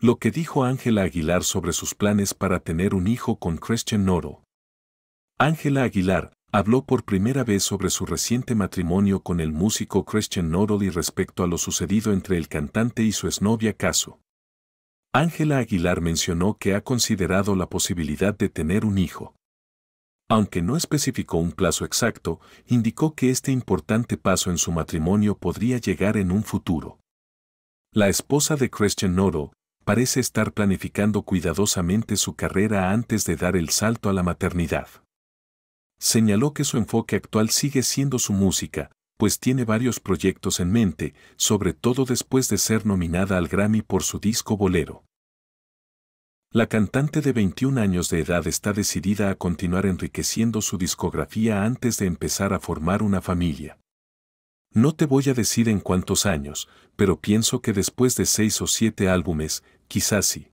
Lo que dijo Ángela Aguilar sobre sus planes para tener un hijo con Christian Noro. Ángela Aguilar habló por primera vez sobre su reciente matrimonio con el músico Christian Noro y respecto a lo sucedido entre el cantante y su exnovia Caso. Ángela Aguilar mencionó que ha considerado la posibilidad de tener un hijo. Aunque no especificó un plazo exacto, indicó que este importante paso en su matrimonio podría llegar en un futuro. La esposa de Christian Noro, parece estar planificando cuidadosamente su carrera antes de dar el salto a la maternidad. Señaló que su enfoque actual sigue siendo su música, pues tiene varios proyectos en mente, sobre todo después de ser nominada al Grammy por su disco Bolero. La cantante de 21 años de edad está decidida a continuar enriqueciendo su discografía antes de empezar a formar una familia. No te voy a decir en cuántos años, pero pienso que después de seis o siete álbumes, quizás sí.